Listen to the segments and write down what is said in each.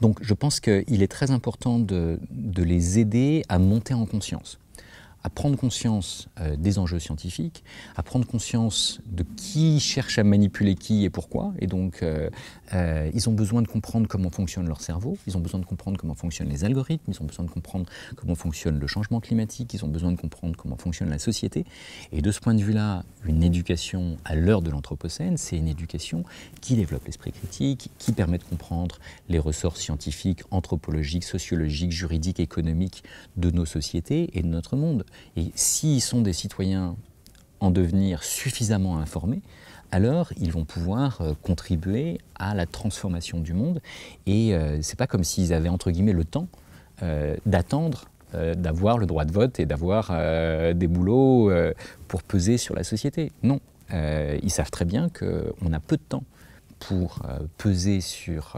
Donc je pense qu'il est très important de, les aider à monter en conscience à prendre conscience euh, des enjeux scientifiques, à prendre conscience de qui cherche à manipuler qui et pourquoi. Et donc, euh, euh, ils ont besoin de comprendre comment fonctionne leur cerveau, ils ont besoin de comprendre comment fonctionnent les algorithmes, ils ont besoin de comprendre comment fonctionne le changement climatique, ils ont besoin de comprendre comment fonctionne la société. Et de ce point de vue-là, une éducation à l'heure de l'Anthropocène, c'est une éducation qui développe l'esprit critique, qui permet de comprendre les ressorts scientifiques, anthropologiques, sociologiques, juridiques, économiques de nos sociétés et de notre monde. Et s'ils sont des citoyens en devenir suffisamment informés, alors ils vont pouvoir euh, contribuer à la transformation du monde. Et euh, ce n'est pas comme s'ils avaient entre guillemets le temps euh, d'attendre d'avoir le droit de vote et d'avoir des boulots pour peser sur la société. Non, ils savent très bien qu'on a peu de temps pour peser sur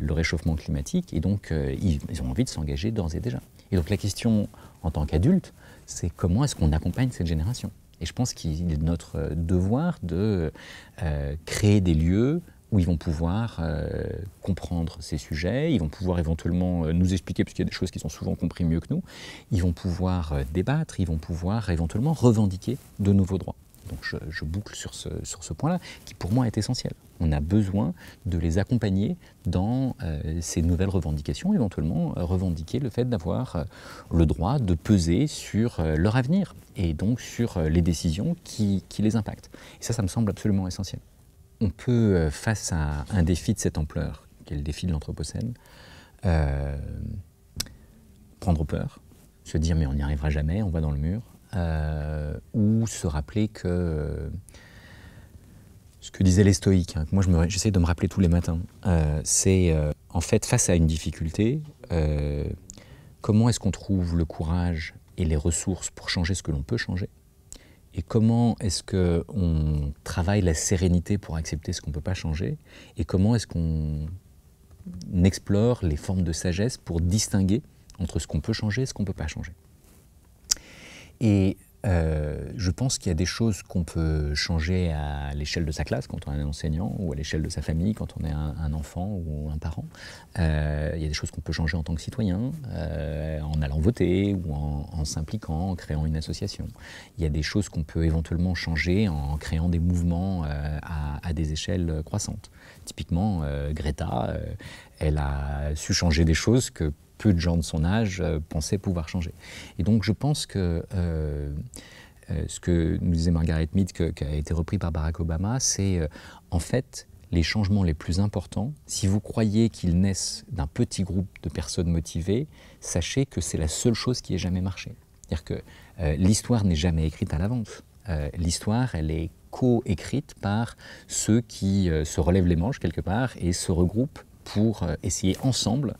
le réchauffement climatique et donc ils, ils ont envie de s'engager d'ores et déjà. Et donc la question en tant qu'adulte, c'est comment est-ce qu'on accompagne cette génération Et je pense qu'il est de notre euh, devoir de euh, créer des lieux où ils vont pouvoir euh, comprendre ces sujets, ils vont pouvoir éventuellement nous expliquer, parce qu'il y a des choses qui sont souvent comprises mieux que nous, ils vont pouvoir débattre, ils vont pouvoir éventuellement revendiquer de nouveaux droits. Donc je, boucle sur ce, point-là, qui pour moi est essentiel. On a besoin de les accompagner dans euh, ces nouvelles revendications, éventuellement euh, revendiquer le fait d'avoir euh, le droit de peser sur leur avenir et donc sur les décisions qui, qui les impactent. Et ça, ça me semble absolument essentiel. On peut, face à un défi de cette ampleur, qui est le défi de l'Anthropocène, prendre peur, se dire mais on n'y arrivera jamais, on va dans le mur, euh, ou se rappeler que euh, ce que disaient les stoïques, hein, que moi j'essaie de me rappeler tous les matins, euh, c'est en fait face à une difficulté, comment est-ce qu'on trouve le courage et les ressources pour changer ce que l'on peut changer et comment est-ce qu'on travaille la sérénité pour accepter ce qu'on ne peut pas changer Et comment est-ce qu'on explore les formes de sagesse pour distinguer entre ce qu'on peut changer et ce qu'on ne peut pas changer et euh, je pense qu'il y a des choses qu'on peut changer à l'échelle de sa classe quand on est un enseignant ou à l'échelle de sa famille quand on est un, enfant ou un parent. Euh, il y a des choses qu'on peut changer en tant que citoyen, euh, en allant voter ou en, s'impliquant, en créant une association. Il y a des choses qu'on peut éventuellement changer en créant des mouvements à, à, des échelles croissantes. Typiquement, Greta, elle a su changer des choses que peu de gens de son âge euh, pensaient pouvoir changer. Et donc je pense que euh, euh, ce que nous disait Margaret Mead, qui a été repris par Barack Obama, c'est en fait les changements les plus importants, si vous croyez qu'ils naissent d'un petit groupe de personnes motivées, sachez que c'est la seule chose qui ait jamais marché. C'est-à-dire que l'histoire n'est jamais écrite à l'avance. l'histoire, elle est co-écrite par ceux qui se relèvent les manches quelque part et se regroupent pour essayer ensemble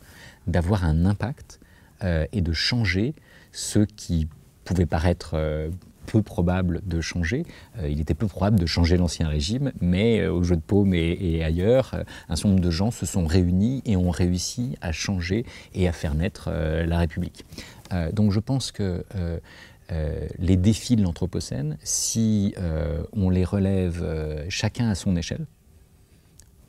d'avoir un impact euh, et de changer ce qui pouvait paraître euh, peu probable de changer. Euh, il était peu probable de changer l'ancien régime, mais au jeu de paume et, ailleurs, un certain nombre de gens se sont réunis et ont réussi à changer et à faire naître la République. donc je pense que les défis de l'Anthropocène, si on les relève chacun à son échelle,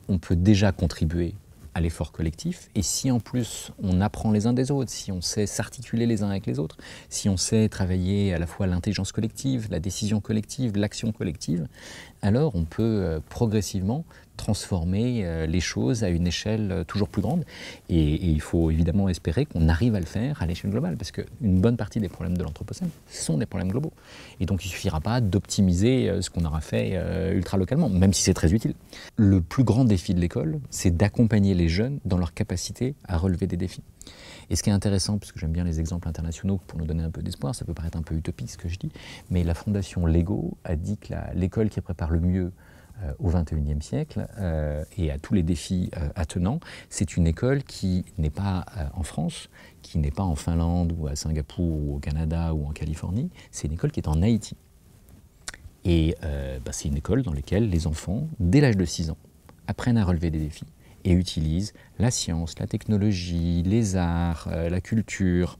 on peut déjà contribuer à l'effort collectif. Et si en plus on apprend les uns des autres, si on sait s'articuler les uns avec les autres, si on sait travailler à la fois l'intelligence collective, la décision collective, l'action collective, alors on peut euh, progressivement transformer euh, les choses à une échelle euh, toujours plus grande. Et, il faut évidemment espérer qu'on arrive à le faire à l'échelle globale, parce qu'une bonne partie des problèmes de l'Anthropocène sont des problèmes globaux. Et donc il ne suffira pas d'optimiser euh, ce qu'on aura fait ultra localement, même si c'est très utile. Le plus grand défi de l'école, c'est d'accompagner les jeunes dans leur capacité à relever des défis. Et ce qui est intéressant, puisque j'aime bien les exemples internationaux pour nous donner un peu d'espoir, ça peut paraître un peu utopique ce que je dis, mais la fondation Lego a dit que l'école qui prépare le mieux euh, au XXIe siècle euh, et à tous les défis euh, attenants. C'est une école qui n'est pas en France, qui n'est pas en Finlande ou à Singapour ou au Canada ou en Californie, c'est une école qui est en Haïti. Et bah, c'est une école dans laquelle les enfants, dès l'âge de 6 ans, apprennent à relever des défis et utilisent la science, la technologie, les arts, la culture,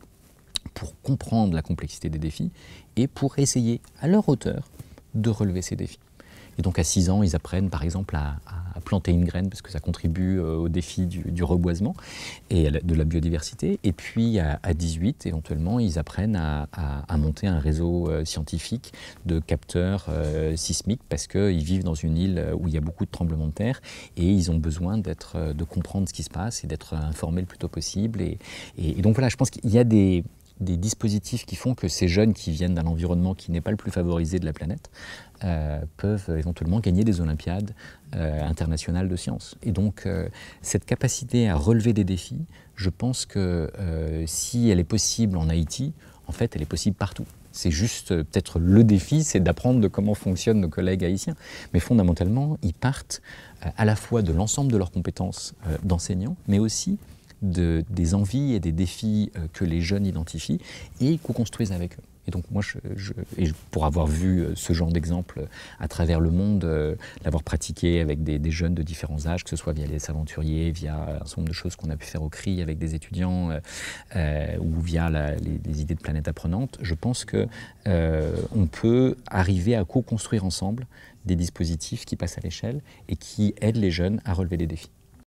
pour comprendre la complexité des défis et pour essayer à leur hauteur de relever ces défis. Et donc à 6 ans, ils apprennent par exemple à, planter une graine parce que ça contribue euh, au défi du, reboisement et de la biodiversité. Et puis à, 18, éventuellement, ils apprennent à, monter un réseau euh, scientifique de capteurs euh, sismiques parce qu'ils vivent dans une île où il y a beaucoup de tremblements de terre et ils ont besoin de comprendre ce qui se passe et d'être informés le plus tôt possible. et donc voilà, je pense qu'il y a des des dispositifs qui font que ces jeunes qui viennent d'un environnement qui n'est pas le plus favorisé de la planète euh, peuvent éventuellement gagner des Olympiades euh, internationales de sciences. Et donc euh, cette capacité à relever des défis, je pense que si elle est possible en Haïti, en fait elle est possible partout. C'est juste peut-être le défi, c'est d'apprendre de comment fonctionnent nos collègues haïtiens. Mais fondamentalement, ils partent à la fois de l'ensemble de leurs compétences d'enseignants, mais aussi des envies et des défis euh, que les jeunes identifient et co-construisent avec eux. Et donc moi, je, pour avoir vu euh, ce genre d'exemple euh, à travers le monde, l'avoir pratiqué avec des, jeunes de différents âges, que ce soit via les aventuriers, via un certain nombre de choses qu'on a pu faire au CRI avec des étudiants, ou via les, idées de planète apprenante, je pense que on peut arriver à co-construire ensemble des dispositifs qui passent à l'échelle et qui aident les jeunes à relever les défis.